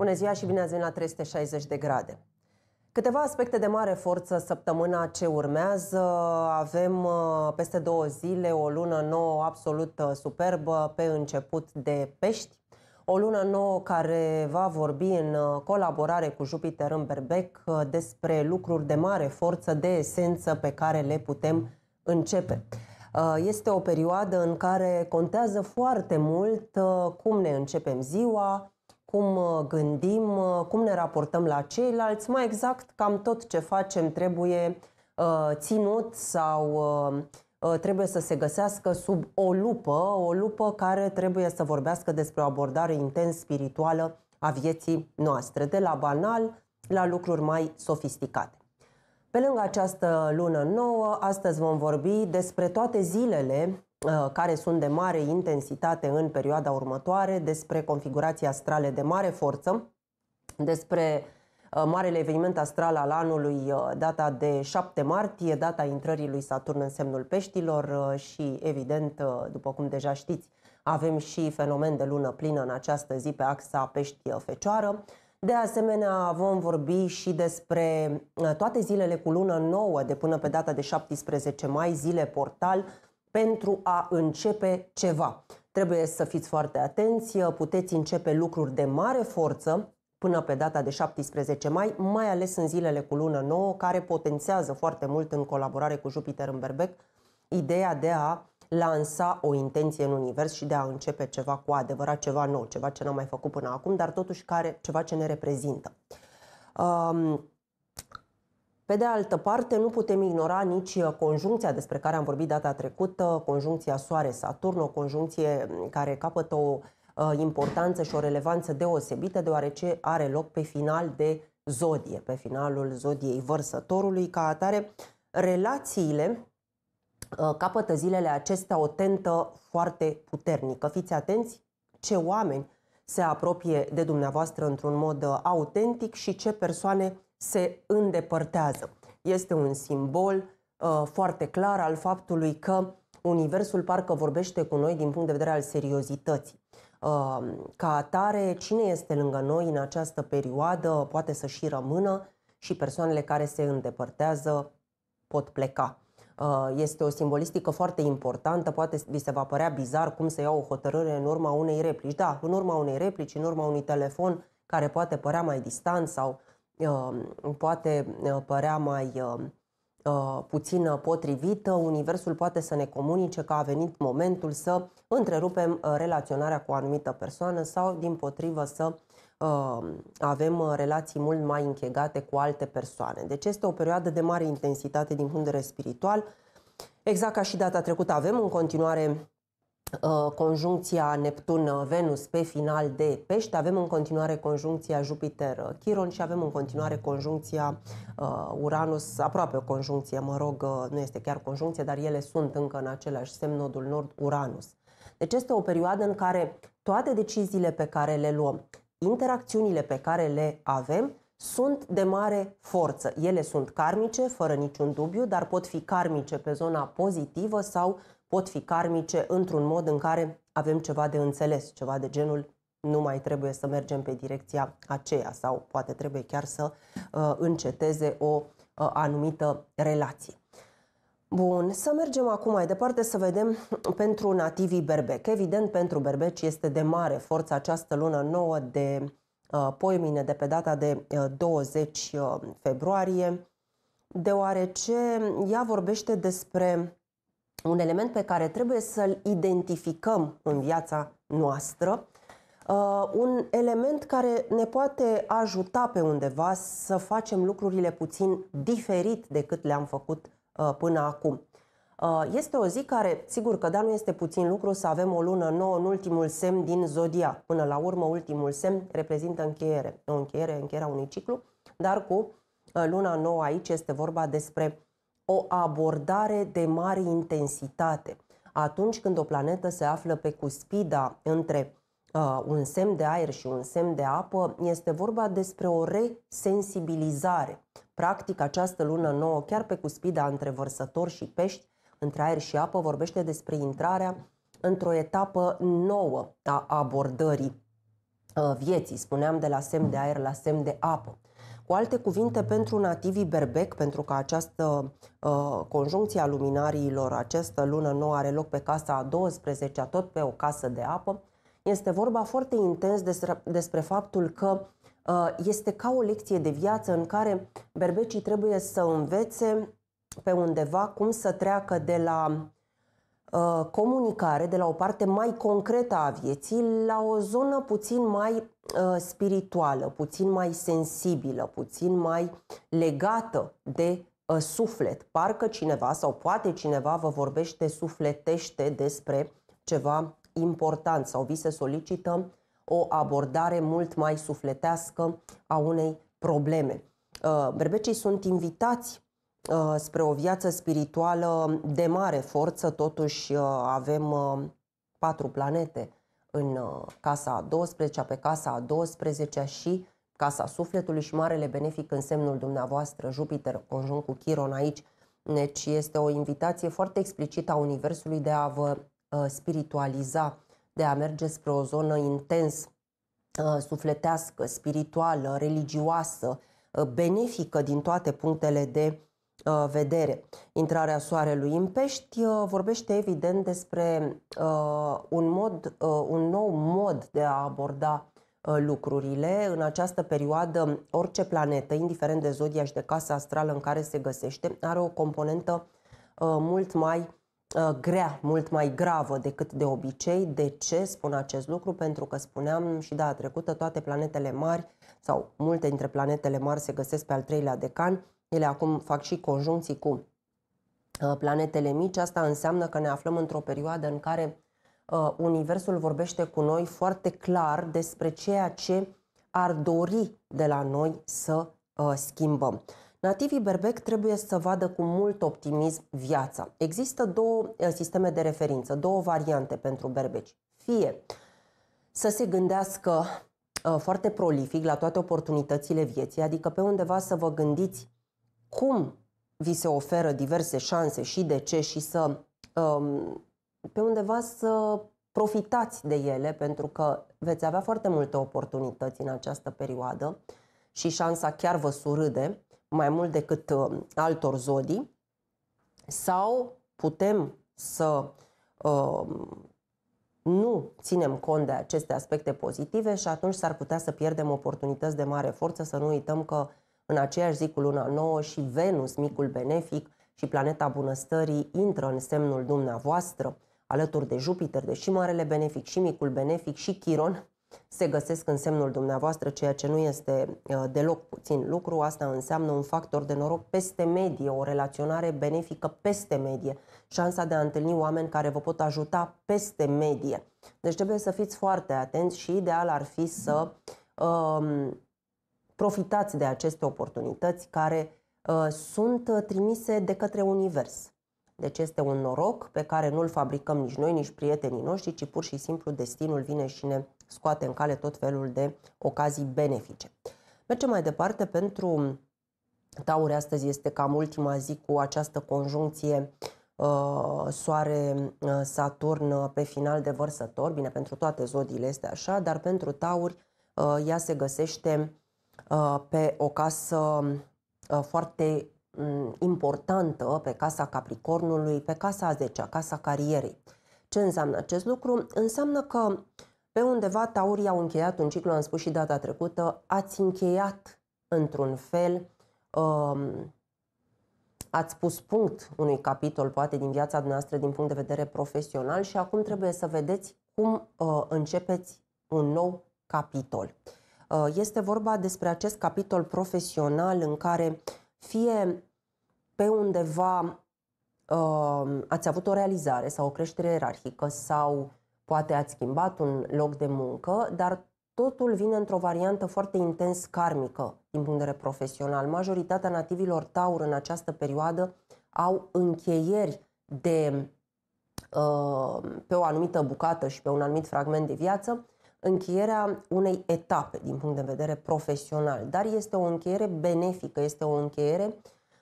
Bună ziua și bine ați venit la 360 de grade. Câteva aspecte de mare forță săptămâna ce urmează. Avem uh, peste două zile o lună nouă absolut uh, superbă pe început de Pești. O lună nouă care va vorbi în uh, colaborare cu Jupiter în Berbec despre lucruri de mare forță, de esență pe care le putem începe. Este o perioadă în care contează foarte mult cum ne începem ziua, cum uh, gândim, uh, cum ne raportăm la ceilalți, mai exact cam tot ce facem trebuie uh, ținut sau trebuie să se găsească sub o lupă, o lupă care trebuie să vorbească despre o abordare intens spirituală a vieții noastre, de la banal la lucruri mai sofisticate. Pe lângă această lună nouă, astăzi vom vorbi despre toate zilele Uh, care sunt de mare intensitate în perioada următoare, despre configurații astrale de mare forță, despre uh, marele eveniment astral al anului, uh, data de 7 martie, data intrării lui Saturn în semnul peștilor și, evident, după cum deja știți, avem și fenomen de lună plină în această zi pe axa pești-fecioară. De asemenea, vom vorbi și despre toate zilele cu lună nouă de până pe data de 17 mai, zile portal, pentru a începe ceva. Trebuie să fiți foarte atenți, puteți începe lucruri de mare forță până pe data de 17 mai, mai ales în zilele cu lună nouă, care potențează foarte mult în colaborare cu Jupiter în Berbec ideea de a lansa o intenție în univers și de a începe ceva cu adevărat, ceva nou, ceva ce n-am mai făcut până acum, dar totuși care, ceva ce ne reprezintă. Um, pe de altă parte, nu putem ignora nici uh, conjuncția despre care am vorbit data trecută, conjuncția Soare-Saturn, o conjuncție mm, care capătă o uh, importanță și o relevanță deosebită, deoarece are loc pe final de zodie, pe finalul zodiei vărsătorului. Ca atare, relațiile uh, capătă zilele acestea o tentă foarte puternică. Fiți atenți ce oameni se apropie de dumneavoastră într-un mod autentic și ce persoane se îndepărtează. Este un simbol uh, foarte clar al faptului că Universul parcă vorbește cu noi din punct de vedere al seriozității. Uh, ca atare, cine este lângă noi în această perioadă poate să și rămână și persoanele care se îndepărtează pot pleca. Uh, este o simbolistică foarte importantă, poate vi se va părea bizar cum să iau o hotărâre în urma unei replici. Da, în urma unei replici, în urma unui telefon care poate părea mai distant sau Um, poate uh, părea mai um, uh, puțină potrivită, Universul poate să ne comunice că a venit momentul să întrerupem uh, relaționarea cu o anumită persoană sau, din potrivă, să um, avem relații mult mai închegate cu alte persoane. Deci este o perioadă de mare intensitate din punct de vedere spiritual. Exact ca și data trecută, avem în continuare Uh, conjuncția Neptun-Venus pe final de pește, avem în continuare conjuncția Jupiter-Chiron și avem în continuare conjuncția uh, Uranus, aproape o conjuncție, mă rog, uh, nu este chiar conjuncție, dar ele sunt încă în același semn, nodul nord-Uranus. Deci este o perioadă în care toate deciziile pe care le luăm, interacțiunile pe care le avem, sunt de mare forță. Ele sunt karmice, fără niciun dubiu, dar pot fi karmice pe zona pozitivă sau pot fi karmice într-un mod în care avem ceva de înțeles, ceva de genul nu mai trebuie să mergem pe direcția aceea sau poate trebuie chiar să uh, înceteze o uh, anumită relație. Bun, să mergem acum mai departe să vedem pentru nativii berbec. Evident, pentru berbeci este de mare forță această lună nouă de Uh, poimine de pe data de 20 uh, uh, februarie, deoarece ea vorbește despre un element pe care trebuie să-l identificăm în viața noastră, un element care ne poate ajuta pe undeva să facem lucrurile puțin diferit decât le-am făcut până acum. Uh, este o zi care, sigur că da, nu este puțin lucru să avem o lună nouă în ultimul semn din zodiac. Până la urmă, ultimul semn reprezintă încheiere, o încheiere, încheierea unui ciclu, dar cu uh, luna nouă aici este vorba despre o abordare de mare intensitate. Atunci când o planetă se află pe cuspida între uh, un semn de aer și un semn de apă, este vorba despre o resensibilizare. Practic, această lună nouă, chiar pe cuspida între vărsător și pești, între aer și apă vorbește despre intrarea într-o etapă nouă a abordării uh, vieții, spuneam de la semn de aer la semn de apă. Cu alte cuvinte, pentru nativii berbec, pentru că această uh, conjuncție a luminariilor, această lună nouă are loc pe casa a 12-a, tot pe o casă de apă, este vorba foarte intens despre, despre faptul că uh, este ca o lecție de viață în care berbecii trebuie să învețe pe undeva cum să treacă de la uh, comunicare, de la o parte mai concretă a vieții, la o zonă puțin mai uh, spirituală, puțin mai sensibilă, puțin mai legată de uh, suflet. Parcă cineva sau poate cineva vă vorbește sufletește despre ceva important sau vi se solicită o abordare mult mai sufletească a unei probleme. Uh, berbecii sunt invitați Uh, spre o viață spirituală de mare forță, totuși uh, avem uh, patru planete în casa a 12-a, pe casa a 12-a și casa sufletului și marele benefic în semnul dumneavoastră, Jupiter, conjunct cu Chiron aici, deci este o invitație foarte explicită a Universului de a vă spiritualiza, de a merge spre o zonă intens sufletească, spirituală, religioasă, benefică din toate punctele de Uh, vedere intrarea soarelui în pești uh, vorbește evident despre uh, un, mod, un nou mod de a aborda lucrurile. În această perioadă, orice planetă, indiferent de zodia și de casa astrală în care se găsește, are o componentă mult mai grea, mult mai gravă decât de obicei. De ce spun acest lucru? Pentru că spuneam și data trecută, toate planetele mari sau multe dintre planetele mari se găsesc pe al treilea decan, ele acum fac și conjuncții cu uh, planetele mici. Asta înseamnă că ne aflăm într-o perioadă în care uh, Universul vorbește cu noi foarte clar despre ceea ce ar dori de la noi să uh, schimbăm. Nativii berbec trebuie să vadă cu mult optimism viața. Există două sisteme de referință, două variante pentru berbeci. Fie să se gândească foarte prolific la toate oportunitățile vieții, adică pe undeva să vă gândiți cum vi se oferă diverse șanse și de ce și să um, pe undeva să profitați de ele pentru că veți avea foarte multe oportunități în această perioadă și șansa chiar vă surâde mai mult decât um, altor zodii sau putem să um, nu ținem cont de aceste aspecte pozitive și atunci s-ar putea să pierdem oportunități de mare forță, să nu uităm că în aceeași zi cu luna nouă și Venus, micul benefic, și planeta bunăstării intră în semnul dumneavoastră, alături de Jupiter, deși Marele Benefic și Micul Benefic și Chiron se găsesc în semnul dumneavoastră, ceea ce nu este uh, deloc puțin lucru. Asta înseamnă un factor de noroc peste medie, o relaționare benefică peste medie, șansa de a întâlni oameni care vă pot ajuta peste medie. Deci trebuie să fiți foarte atenți și ideal ar fi să um, profitați de aceste oportunități care uh, sunt uh, trimise de către Univers. Deci este un noroc pe care nu-l fabricăm nici noi, nici prietenii noștri, ci pur și simplu destinul vine și ne scoate în cale tot felul de ocazii benefice. Mergem mai departe pentru Taure astăzi este cam ultima zi cu această conjuncție uh, Soare-Saturn uh, pe final de vărsător. Bine, pentru toate zodiile este așa, dar pentru Tauri ea se găsește Uh, pe o casă uh, foarte mm, importantă, pe casa Capricornului, pe casa a 10 casa carierei. Ce înseamnă acest lucru? Înseamnă că pe undeva taurii au încheiat un ciclu, am spus și data trecută, ați încheiat într-un fel, um, ați pus punct unui capitol, poate din viața dumneavoastră, din punct de vedere profesional și acum trebuie să vedeți cum uh, începeți un nou capitol. Uh, este vorba despre acest capitol profesional în care fie pe undeva uh, ați avut o realizare sau o creștere ierarhică sau poate ați schimbat un loc de muncă, dar totul vine într-o variantă foarte intens karmică din punct de vedere profesional. Majoritatea nativilor taur în această perioadă au încheieri de uh, pe o anumită bucată și pe un anumit fragment de viață încheierea unei etape din punct de vedere profesional, dar este o încheiere benefică, este o încheiere uh,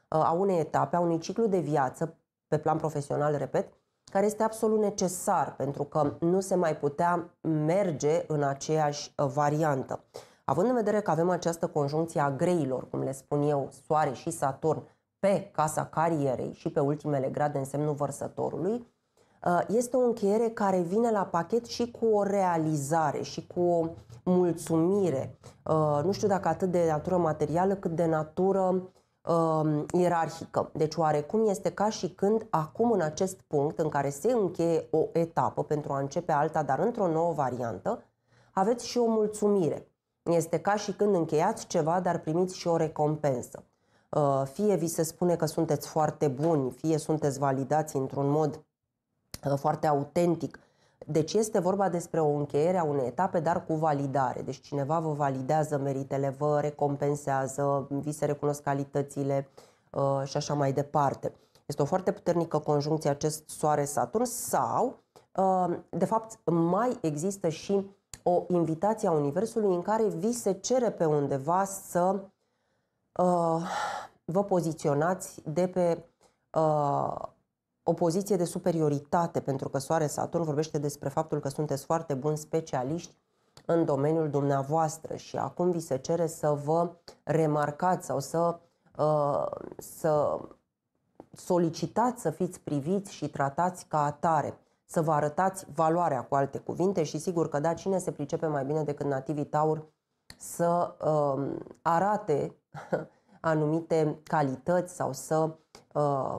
a unei etape, a unui ciclu de viață, pe plan profesional, repet, care este absolut necesar pentru că nu se mai putea merge în aceeași uh, variantă. Având în vedere că avem această conjuncție a greilor, cum le spun eu, Soare și Saturn, pe casa carierei și pe ultimele grade în semnul vărsătorului, Uh, este o încheiere care vine la pachet și cu o realizare și cu o mulțumire. Uh, nu știu dacă atât de natură materială cât de natură um, ierarhică. Deci oarecum este ca și când acum în acest punct în care se încheie o etapă pentru a începe alta, dar într-o nouă variantă, aveți și o mulțumire. Este ca și când încheiați ceva, dar primiți și o recompensă. Uh, fie vi se spune că sunteți foarte buni, fie sunteți validați într-un mod Ă, foarte autentic. Deci este vorba despre o încheiere a unei etape, dar cu validare. Deci cineva vă validează meritele, vă recompensează, vi se recunosc calitățile ă, și așa mai departe. Este o foarte puternică conjuncție acest Soare-Saturn sau, ă, de fapt, mai există și o invitație a Universului în care vi se cere pe undeva să vă poziționați de pe o poziție de superioritate, pentru că Soare-Saturn vorbește despre faptul că sunteți foarte buni specialiști în domeniul dumneavoastră și acum vi se cere să vă remarcați sau să, uh, să solicitați să fiți priviți și tratați ca atare, să vă arătați valoarea cu alte cuvinte și sigur că da, cine se pricepe mai bine decât nativii taur să uh, arate anumite calități sau să uh,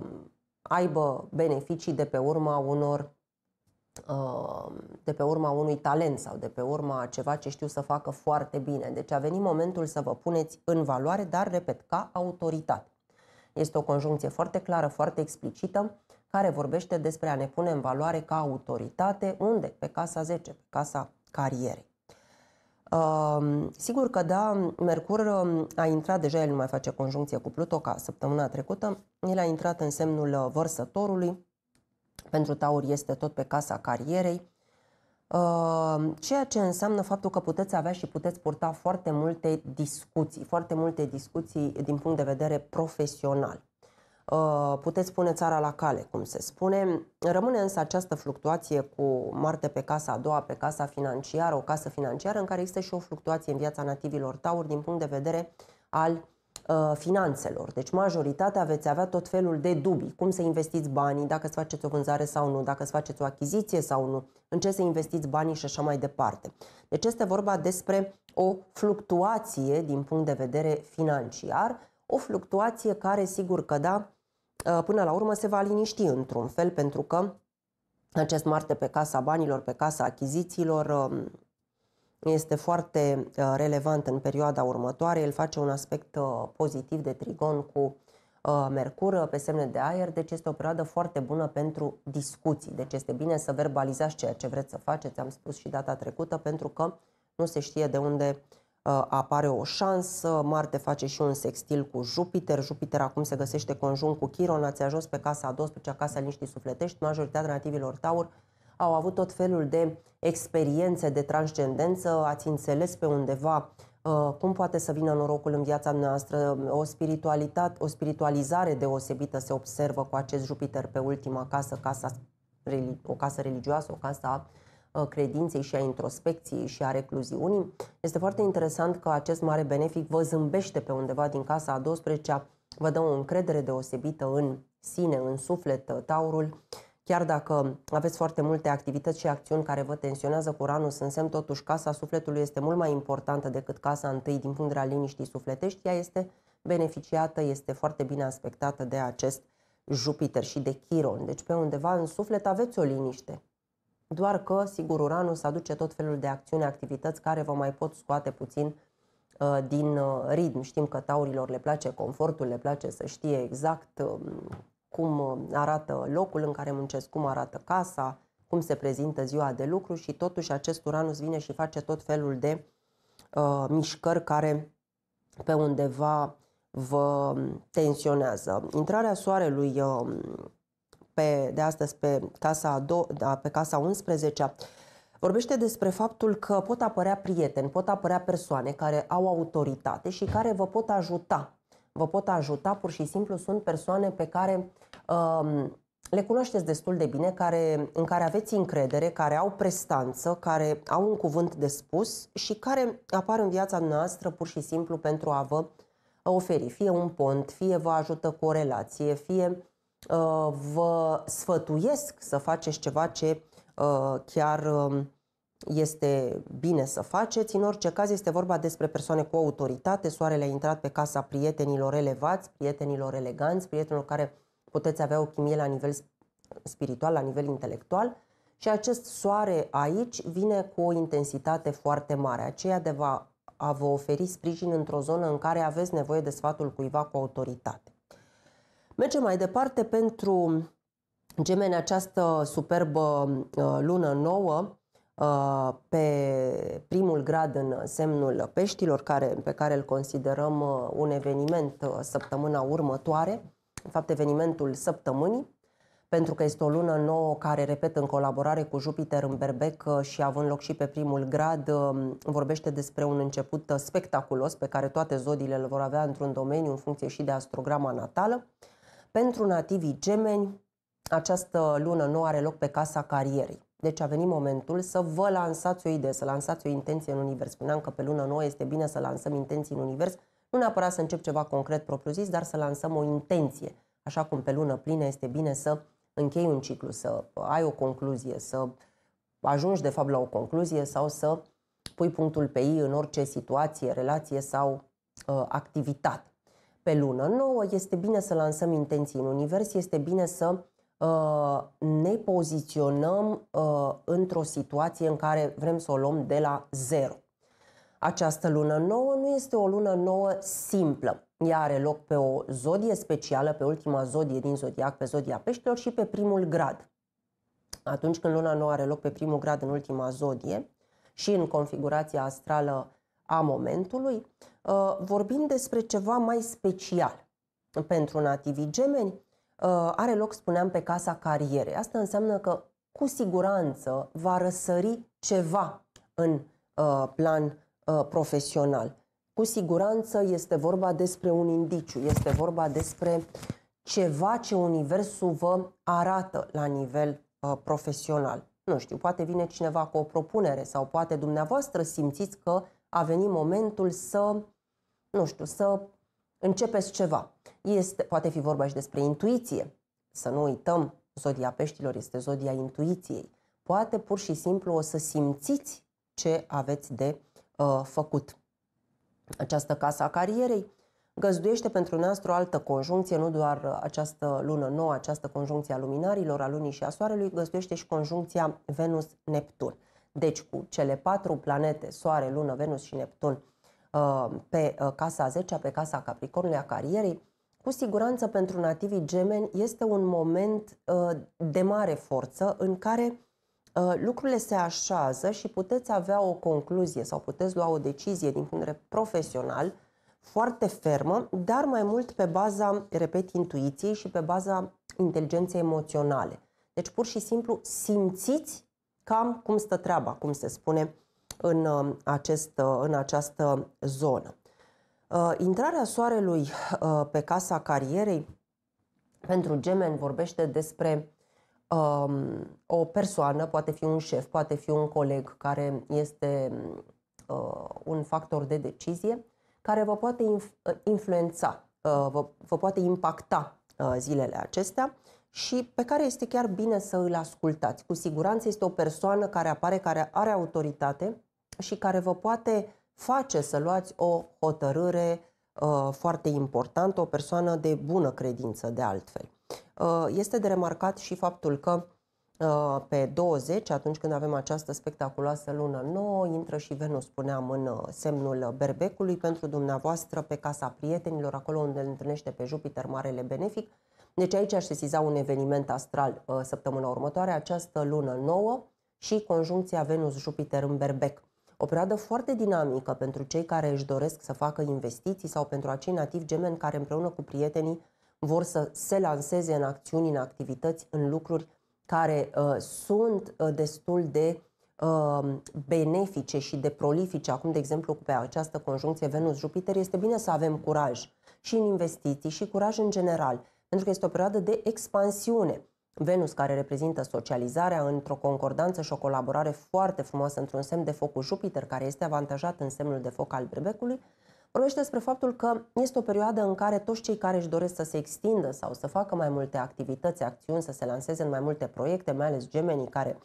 aibă beneficii de pe urma unor uh, de pe urma unui talent sau de pe urma ceva ce știu să facă foarte bine. Deci a venit momentul să vă puneți în valoare, dar, repet, ca autoritate. Este o conjuncție foarte clară, foarte explicită, care vorbește despre a ne pune în valoare ca autoritate, unde? Pe casa 10, pe casa carierei. Uh, sigur că da, Mercur um, a intrat, deja el nu mai face conjuncție cu Pluto ca săptămâna trecută, el a intrat în semnul uh, vărsătorului, pentru Taur este tot pe casa carierei, uh, ceea ce înseamnă faptul că puteți avea și puteți purta foarte multe discuții, foarte multe discuții din punct de vedere profesional. Uh, puteți pune țara la cale, cum se spune. Rămâne însă această fluctuație cu Marte pe casa a doua, pe casa financiară, o casă financiară în care există și o fluctuație în viața nativilor tauri din punct de vedere al uh, finanțelor. Deci majoritatea veți avea tot felul de dubii. Cum să investiți banii, dacă să faceți o vânzare sau nu, dacă să faceți o achiziție sau nu, în ce să investiți banii și așa mai departe. Deci este vorba despre o fluctuație din punct de vedere financiar, o fluctuație care, sigur că da, Uh, până la urmă se va liniști într-un fel, pentru că acest Marte pe casa banilor, pe casa achizițiilor, um, este foarte uh, relevant în perioada următoare. El face un aspect uh, pozitiv de trigon cu Mercur pe semne de aer, deci este o perioadă foarte bună pentru discuții. Deci este bine să verbalizați ceea ce vreți să faceți, am spus și data trecută, pentru că nu se știe de unde uh, Uh, apare o șansă, Marte face și un sextil cu Jupiter, Jupiter acum se găsește conjunct cu Chiron, ați ajuns pe casa a 12-a, casa liniștii sufletești, majoritatea nativilor Taur au avut tot felul de experiențe de transcendență, ați înțeles pe undeva uh, cum poate să vină norocul în viața noastră, o spiritualitate, o spiritualizare deosebită se observă cu acest Jupiter pe ultima casă, casa, o casă religioasă, o casă a Uh, credinței și a introspecției și a recluziunii. Este foarte interesant că acest mare benefic vă zâmbește pe undeva din casa a 12-a, vă dă o încredere deosebită în sine, în suflet, uh, taurul. Chiar dacă aveți foarte multe activități și acțiuni care vă tensionează cu ranul, în semn totuși casa sufletului este mult mai importantă decât casa întâi din punct de vedere liniștii sufletești. Ea este beneficiată, este foarte bine aspectată de acest Jupiter și de Chiron. Deci pe undeva în suflet aveți o liniște, doar că, sigur, Uranus aduce tot felul de acțiuni, activități care vă mai pot scoate puțin uh, din uh, ritm. Știm că taurilor le place confortul, le place să știe exact um, cum uh, arată locul în care muncesc, cum arată casa, cum se prezintă ziua de lucru și totuși acest Uranus vine și face tot felul de uh, mișcări care pe undeva vă um, tensionează. Intrarea soarelui uh, pe, de astăzi pe casa, a do, da, pe casa 11 vorbește despre faptul că pot apărea prieteni, pot apărea persoane care au autoritate și care vă pot ajuta. Vă pot ajuta, pur și simplu sunt persoane pe care um, le cunoașteți destul de bine, care, în care aveți încredere, care au prestanță, care au un cuvânt de spus și care apar în viața noastră pur și simplu pentru a vă oferi fie un pont, fie vă ajută cu o relație, fie Uh, vă sfătuiesc să faceți ceva ce uh, chiar um, este bine să faceți. În orice caz este vorba despre persoane cu autoritate. Soarele a intrat pe casa prietenilor elevați, prietenilor eleganți, prietenilor care puteți avea o chimie la nivel spiritual, la nivel intelectual. Și acest soare aici vine cu o intensitate foarte mare, aceea de va, a vă oferi sprijin într-o zonă în care aveți nevoie de sfatul cuiva cu autoritate. Mergem mai departe pentru gemeni această superbă uh, lună nouă uh, pe primul grad în semnul peștilor, care, pe care îl considerăm uh, un eveniment săptămâna următoare, în fapt evenimentul săptămânii, pentru că este o lună nouă care, repet, în colaborare cu Jupiter în Berbec și având loc și pe primul grad, vorbește despre un început spectaculos pe care toate zodiile îl vor avea într-un domeniu în funcție și de astrograma natală. Pentru nativii gemeni, această lună nu are loc pe casa carierei. Deci a venit momentul să vă lansați o idee, să lansați o intenție în univers. Spuneam că pe lună nouă este bine să lansăm intenții în univers, nu neapărat să încep ceva concret propriu-zis, dar să lansăm o intenție. Așa cum pe lună plină este bine să închei un ciclu, să ai o concluzie, să ajungi de fapt la o concluzie sau să pui punctul pe i în orice situație, relație sau uh, activitate pe lună nouă, este bine să lansăm intenții în univers, este bine să uh, ne poziționăm uh, într-o situație în care vrem să o luăm de la zero. Această lună nouă nu este o lună nouă simplă. Ea are loc pe o zodie specială, pe ultima zodie din zodiac, pe zodia peștilor și pe primul grad. Atunci când luna nouă are loc pe primul grad în ultima zodie și în configurația astrală a momentului, uh, vorbim despre ceva mai special pentru nativii gemeni. Uh, are loc, spuneam, pe casa carierei. Asta înseamnă că cu siguranță va răsări ceva în uh, plan profesional. Cu siguranță este vorba despre un indiciu, este vorba despre ceva ce universul vă arată la nivel profesional. Nu știu, poate vine cineva cu o propunere sau poate dumneavoastră simțiți că a venit momentul să, nu știu, să începeți ceva. Este, poate fi vorba și despre intuiție. Să nu uităm, zodia peștilor este zodia intuiției. Poate pur și simplu o să simțiți ce aveți de uh, făcut. Această casă a carierei găzduiește pentru noastră o altă conjuncție, nu doar uh, această lună nouă, această conjuncție a luminarilor, a lunii și a soarelui, găzduiește și conjuncția Venus-Neptun deci cu cele patru planete, Soare, Lună, Venus și Neptun, uh, pe uh, casa 10 pe casa Capricornului a carierei, cu siguranță pentru nativii gemeni este un moment uh, de mare forță în care lucrurile se așează și puteți avea o concluzie sau puteți lua o decizie din punct de vedere profesional foarte fermă, dar mai mult pe baza, repet, intuiției și pe baza inteligenței emoționale. Deci pur și simplu simțiți cam cum stă treaba, cum se spune, în, um, acest, uh, în această zonă. Uh, intrarea soarelui uh, pe casa carierei pentru gemeni vorbește despre um, o persoană, poate fi un șef, poate fi un coleg care este uh, un factor de decizie, care vă poate inf- influența, uh, vă, vă poate impacta uh, zilele acestea și pe care este chiar bine să îl ascultați. Cu siguranță este o persoană care apare, care are autoritate și care vă poate face să luați o hotărâre uh, foarte importantă, o persoană de bună credință de altfel. Uh, este de remarcat și faptul că uh, pe 20, atunci când avem această spectaculoasă lună nouă, intră și Venus, spuneam, în uh, semnul berbecului pentru dumneavoastră pe casa prietenilor, acolo unde îl întâlnește pe Jupiter, Marele Benefic, deci aici aș sesiza un eveniment astral uh, săptămâna următoare, această lună nouă și conjuncția Venus-Jupiter în Berbec. O perioadă foarte dinamică pentru cei care își doresc să facă investiții sau pentru acei nativi gemeni care împreună cu prietenii vor să se lanseze în acțiuni, în activități, în lucruri care uh, sunt uh, destul de uh, benefice și de prolifice. Acum, de exemplu, pe această conjuncție Venus-Jupiter, este bine să avem curaj și în investiții și curaj în general pentru că este o perioadă de expansiune. Venus, care reprezintă socializarea într-o concordanță și o colaborare foarte frumoasă într-un semn de foc cu Jupiter, care este avantajat în semnul de foc al brebecului, vorbește despre faptul că este o perioadă în care toți cei care își doresc să se extindă sau să facă mai multe activități, acțiuni, să se lanseze în mai multe proiecte, mai ales gemenii care,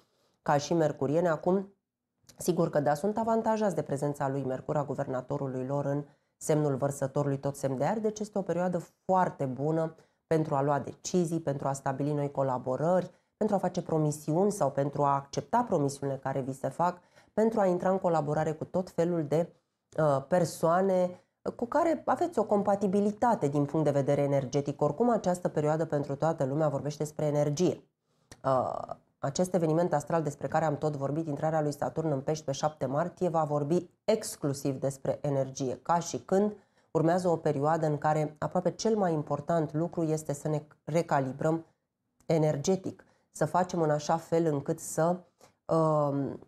ca și mercuriene, acum, sigur că da, sunt avantajați de prezența lui Mercur, a guvernatorului lor în semnul vărsătorului, tot semn de aer, deci este o perioadă foarte bună pentru a lua decizii, pentru a stabili noi colaborări, pentru a face promisiuni sau pentru a accepta promisiunile care vi se fac, pentru a intra în colaborare cu tot felul de uh, persoane uh, cu care aveți o compatibilitate din punct de vedere energetic. Oricum, această perioadă pentru toată lumea vorbește despre energie. Uh, acest eveniment astral despre care am tot vorbit, intrarea lui Saturn în pești pe 7 martie, va vorbi exclusiv despre energie, ca și când urmează o perioadă în care aproape cel mai important lucru este să ne recalibrăm energetic, să facem în așa fel încât să um,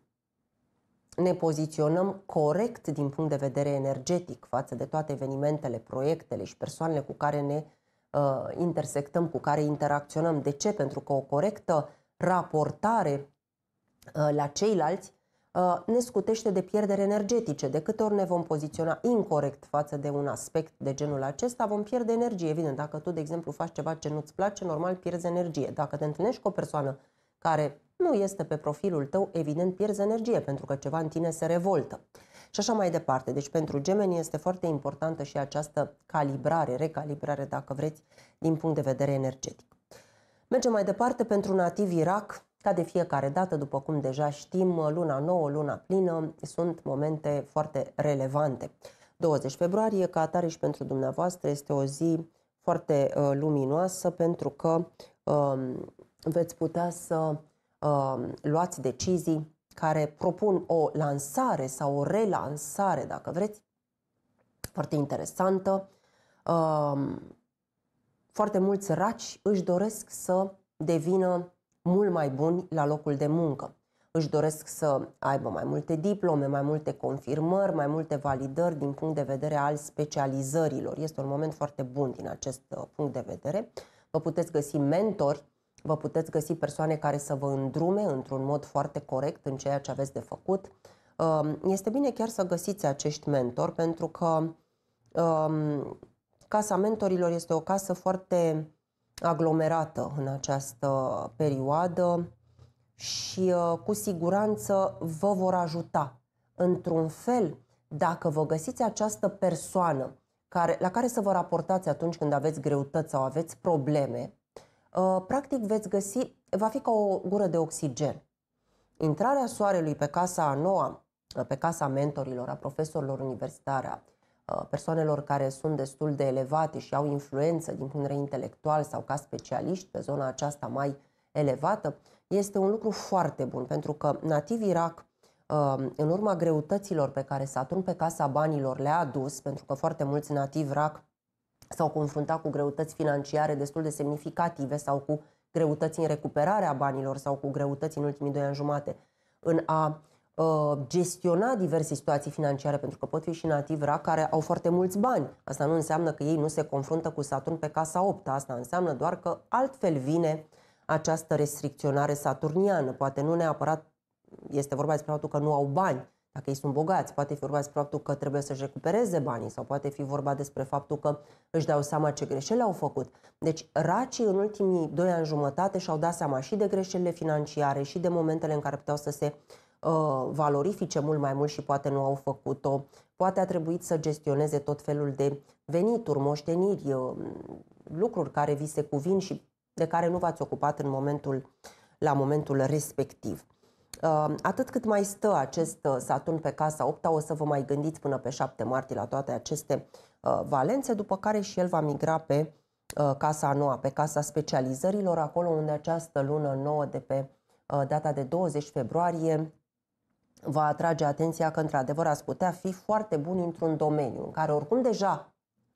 ne poziționăm corect din punct de vedere energetic față de toate evenimentele, proiectele și persoanele cu care ne uh, intersectăm, cu care interacționăm. De ce? Pentru că o corectă raportare uh, la ceilalți Uh, ne scutește de pierdere energetice. De câte ori ne vom poziționa incorrect față de un aspect de genul acesta, vom pierde energie. Evident, dacă tu, de exemplu, faci ceva ce nu-ți place, normal pierzi energie. Dacă te întâlnești cu o persoană care nu este pe profilul tău, evident pierzi energie pentru că ceva în tine se revoltă. Și așa mai departe. Deci pentru gemeni este foarte importantă și această calibrare, recalibrare, dacă vreți, din punct de vedere energetic. Mergem mai departe pentru nativ Irak. Ca de fiecare dată, după cum deja știm, luna nouă, luna plină sunt momente foarte relevante. 20 februarie, ca atare și pentru dumneavoastră, este o zi foarte uh, luminoasă pentru că uh, veți putea să uh, luați decizii care propun o lansare sau o relansare, dacă vreți, foarte interesantă. Um, foarte mulți raci își doresc să devină mult mai buni la locul de muncă. Își doresc să aibă mai multe diplome, mai multe confirmări, mai multe validări din punct de vedere al specializărilor. Este un moment foarte bun din acest uh, punct de vedere. Vă puteți găsi mentori, vă puteți găsi persoane care să vă îndrume într-un mod foarte corect în ceea ce aveți de făcut. Um, este bine chiar să găsiți acești mentori pentru că um, casa mentorilor este o casă foarte aglomerată în această perioadă și uh, cu siguranță vă vor ajuta. Într-un fel, dacă vă găsiți această persoană care, la care să vă raportați atunci când aveți greutăți sau aveți probleme, uh, practic veți găsi, va fi ca o gură de oxigen. Intrarea soarelui pe casa a noua, pe casa mentorilor, a profesorilor universitari Uh, persoanelor care sunt destul de elevate și au influență din punct de vedere intelectual sau ca specialiști pe zona aceasta mai elevată, este un lucru foarte bun, pentru că nativ Irak, uh, în urma greutăților pe care Saturn pe Casa Banilor le-a adus, pentru că foarte mulți nativi Irak s-au confruntat cu greutăți financiare destul de semnificative sau cu greutăți în recuperarea banilor sau cu greutăți în ultimii doi ani jumate, în a Uh, gestiona diverse situații financiare, pentru că pot fi și nativ RA care au foarte mulți bani. Asta nu înseamnă că ei nu se confruntă cu Saturn pe casa 8, asta înseamnă doar că altfel vine această restricționare saturniană. Poate nu neapărat este vorba despre faptul că nu au bani, dacă ei sunt bogați, poate fi vorba despre faptul că trebuie să-și recupereze banii sau poate fi vorba despre faptul că își dau seama ce greșeli au făcut. Deci racii în ultimii doi ani jumătate și-au dat seama și de greșelile financiare și de momentele în care puteau să se uh, Uh, valorifice mult mai mult și poate nu au făcut-o. Poate a trebuit să gestioneze tot felul de venituri, moșteniri, uh, lucruri care vi se cuvin și de care nu v-ați ocupat în momentul, la momentul respectiv. Uh, atât cât mai stă acest Saturn pe casa 8 o să vă mai gândiți până pe 7 martie la toate aceste valențe, după care și el va migra pe casa noua, pe casa specializărilor, acolo unde această lună nouă de pe data de 20 februarie va atrage atenția că, într-adevăr, ați putea fi foarte buni într-un domeniu în care, oricum, deja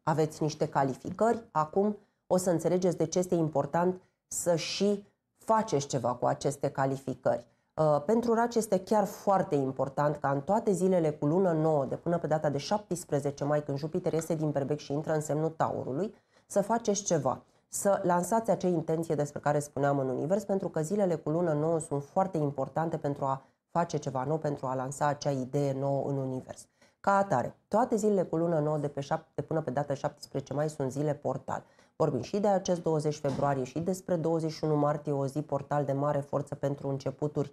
aveți niște calificări. Acum o să înțelegeți de ce este important să și faceți ceva cu aceste calificări. Uh, pentru RAC este chiar foarte important ca în toate zilele cu lună nouă, de până pe data de 17 mai, când Jupiter iese din berbec și intră în semnul taurului, să faceți ceva să lansați acea intenție despre care spuneam în univers, pentru că zilele cu lună nouă sunt foarte importante pentru a face ceva nou pentru a lansa acea idee nouă în univers. Ca atare, toate zilele cu lună nouă de, pe 7, până pe data 17 mai sunt zile portal. Vorbim și de acest 20 februarie și despre 21 martie, o zi portal de mare forță pentru începuturi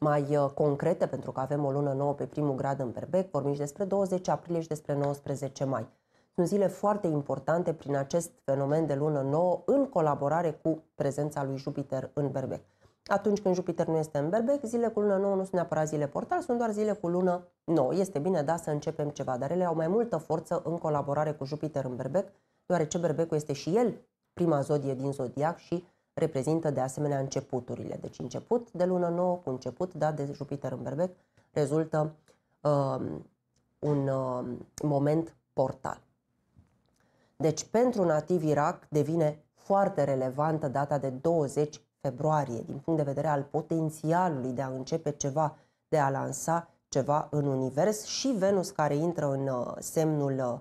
mai uh, concrete, pentru că avem o lună nouă pe primul grad în Berbec, vorbim și despre 20 aprilie și despre 19 mai. Sunt zile foarte importante prin acest fenomen de lună nouă în colaborare cu prezența lui Jupiter în Berbec atunci când Jupiter nu este în berbec, zile cu lună nouă nu sunt neapărat zile portal, sunt doar zile cu lună nouă. Este bine, da, să începem ceva, dar ele au mai multă forță în colaborare cu Jupiter în berbec, deoarece berbecul este și el prima zodie din zodiac și reprezintă de asemenea începuturile. Deci început de lună nouă cu început, da, de Jupiter în berbec, rezultă um, un um, moment portal. Deci pentru nativ Irak devine foarte relevantă data de 20 februarie, din punct de vedere al potențialului de a începe ceva, de a lansa ceva în univers și Venus care intră în uh, semnul uh,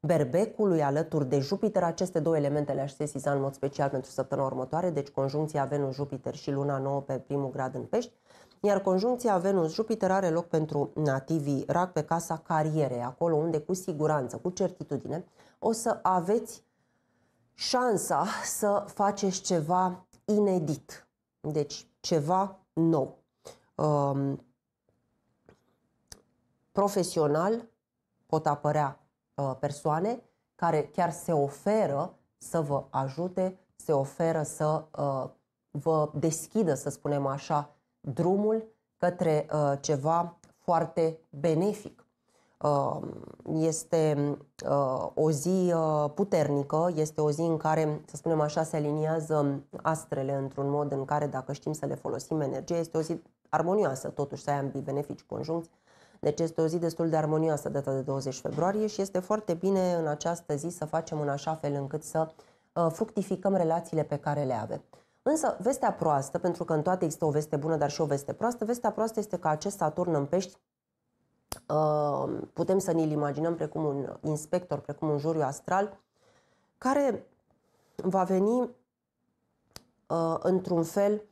berbecului alături de Jupiter. Aceste două elemente le-aș sesiza în mod special pentru săptămâna următoare, deci conjuncția Venus-Jupiter și Luna Nouă pe primul grad în pești, iar conjuncția Venus-Jupiter are loc pentru nativii rac pe casa carierei, acolo unde cu siguranță, cu certitudine, o să aveți șansa să faceți ceva inedit, deci ceva nou. Um, profesional pot apărea uh, persoane care chiar se oferă să vă ajute, se oferă să uh, vă deschidă, să spunem așa, drumul către uh, ceva foarte benefic Uh, este uh, o zi uh, puternică, este o zi în care, să spunem așa, se aliniază astrele într-un mod în care, dacă știm să le folosim energie, este o zi armonioasă, totuși să ai ambii beneficii conjuncți. Deci este o zi destul de armonioasă data de 20 februarie și este foarte bine în această zi să facem în așa fel încât să fructificăm relațiile pe care le avem. Însă, vestea proastă, pentru că în toate există o veste bună, dar și o veste proastă, vestea proastă este că acest Saturn în pești Ehm, putem să ne-l imaginăm precum un inspector, precum un juriu astral, care va veni ehm, într-un fel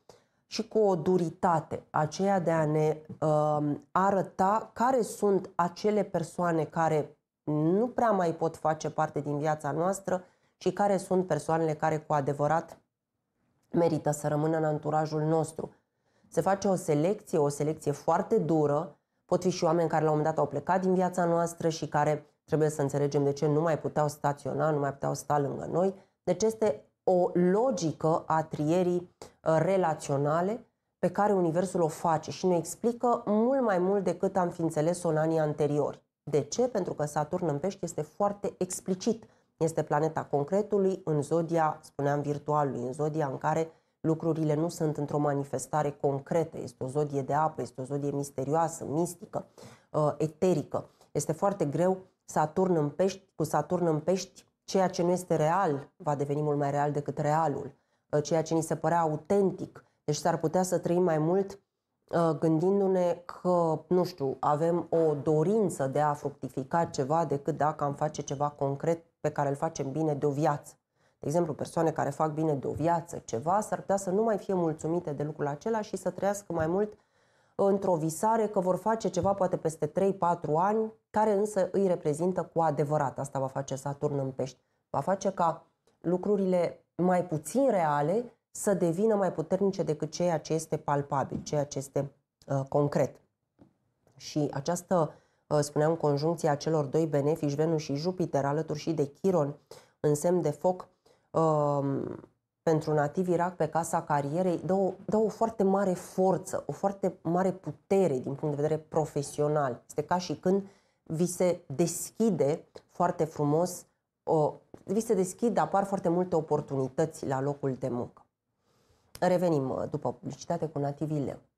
și cu o duritate, aceea de a ne ehm, arăta care sunt acele persoane care nu prea mai pot face parte din viața noastră și care sunt persoanele care cu adevărat merită să rămână în anturajul nostru. Se face o selecție, o selecție foarte dură, pot fi și oameni care la un moment dat au plecat din viața noastră și care trebuie să înțelegem de ce nu mai puteau staționa, nu mai puteau sta lângă noi. Deci este o logică a trierii uh, relaționale pe care Universul o face și ne explică mult mai mult decât am fi înțeles-o în anii anteriori. De ce? Pentru că Saturn în pești este foarte explicit. Este planeta concretului în zodia, spuneam, virtualului, în zodia în care lucrurile nu sunt într-o manifestare concretă, este o zodie de apă, este o zodie misterioasă, mistică, uh, eterică. Este foarte greu Saturn în pești, cu Saturn în pești, ceea ce nu este real va deveni mult mai real decât realul, uh, ceea ce ni se părea autentic. Deci s-ar putea să trăim mai mult uh, gândindu-ne că, nu știu, avem o dorință de a fructifica ceva decât dacă am face ceva concret pe care îl facem bine de o viață. De exemplu, persoane care fac bine de o viață ceva s-ar putea să nu mai fie mulțumite de lucrul acela și să trăiască mai mult într-o visare că vor face ceva poate peste 3-4 ani, care însă îi reprezintă cu adevărat. Asta va face Saturn în pești. Va face ca lucrurile mai puțin reale să devină mai puternice decât ceea ce este palpabil, ceea ce este uh, concret. Și această, uh, spuneam, conjuncție a celor doi benefici, Venus și Jupiter, alături și de Chiron, în semn de foc, pentru nativ Irak pe casa carierei dă o, dă o foarte mare forță, o foarte mare putere din punct de vedere profesional. Este ca și când vi se deschide foarte frumos, o, vi se deschid, apar foarte multe oportunități la locul de muncă. Revenim după publicitate cu nativii Leu.